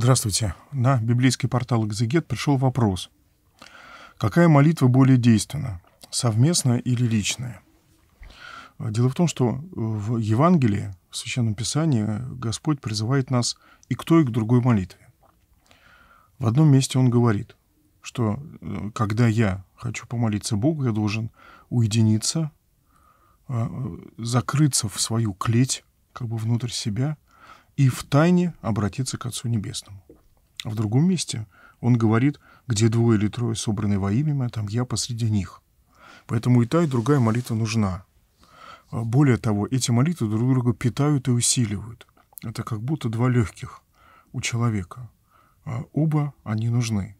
Здравствуйте. На библейский портал «Экзегет» пришел вопрос. Какая молитва более действенна? Совместная или личная? Дело в том, что э, в Евангелии, в Священном Писании, э, Господь призывает нас и к той, и к другой молитве. В одном месте Он говорит, что э, когда я хочу помолиться Богу, я должен уединиться, закрыться в свою клеть, как бы внутрь себя – и в тайне обратиться к Отцу Небесному. А в другом месте он говорит, где двое или трое собраны во имя, там я посреди них. Поэтому и та, и другая молитва нужна. А более того, эти молитвы друг друга питают и усиливают. Это как будто два легких у человека. А оба они нужны.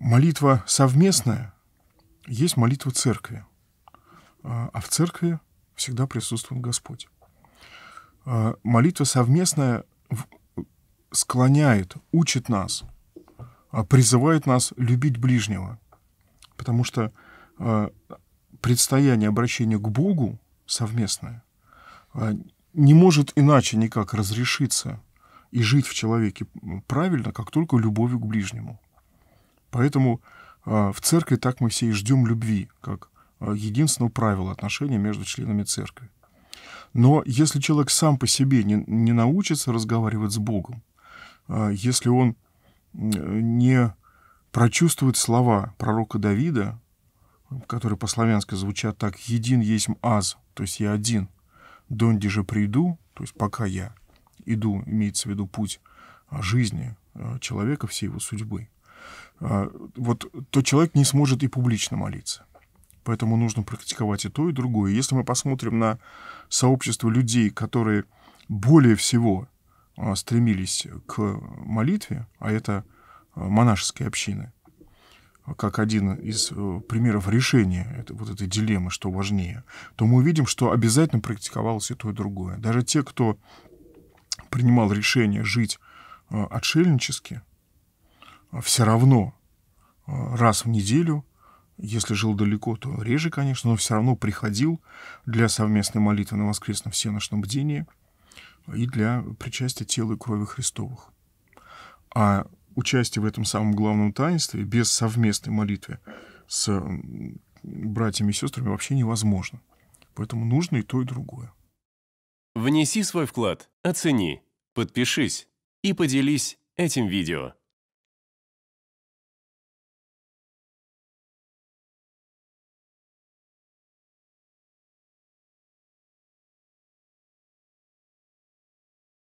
Молитва совместная есть молитва церкви. А, а в церкви всегда присутствует Господь. Э, молитва совместная склоняет, учит нас, а призывает нас любить ближнего. Потому что э, предстояние обращения к Богу совместное э, не может иначе никак разрешиться и жить в человеке правильно, как только любовью к ближнему. Поэтому в церкви так мы все и ждем любви, как единственного правила отношений между членами церкви. Но если человек сам по себе не, не научится разговаривать с Богом, а, если он не прочувствует слова пророка Давида, которые по-славянски звучат так «един есть аз», то есть «я один», «донди же приду», то есть «пока я иду», имеется в виду путь а, жизни а, человека, всей его судьбы, вот то человек не сможет и публично молиться. Поэтому нужно практиковать и то, и другое. Если мы посмотрим на сообщество людей, которые более всего а, стремились к молитве, а это а, монашеские общины, а, как один из э, примеров решения вот этой дилеммы, что важнее, то мы увидим, что обязательно практиковалось и то, и другое. Даже те, кто принимал решение жить отшельнически, все равно раз в неделю – если жил далеко, то реже, конечно, но все равно приходил для совместной молитвы на воскресном всеночном бдении и для причастия тела и крови Христовых. А участие в этом самом главном таинстве без совместной молитвы с братьями и сестрами вообще невозможно. Поэтому нужно и то, и другое. Внеси свой вклад, оцени, подпишись и поделись этим видео.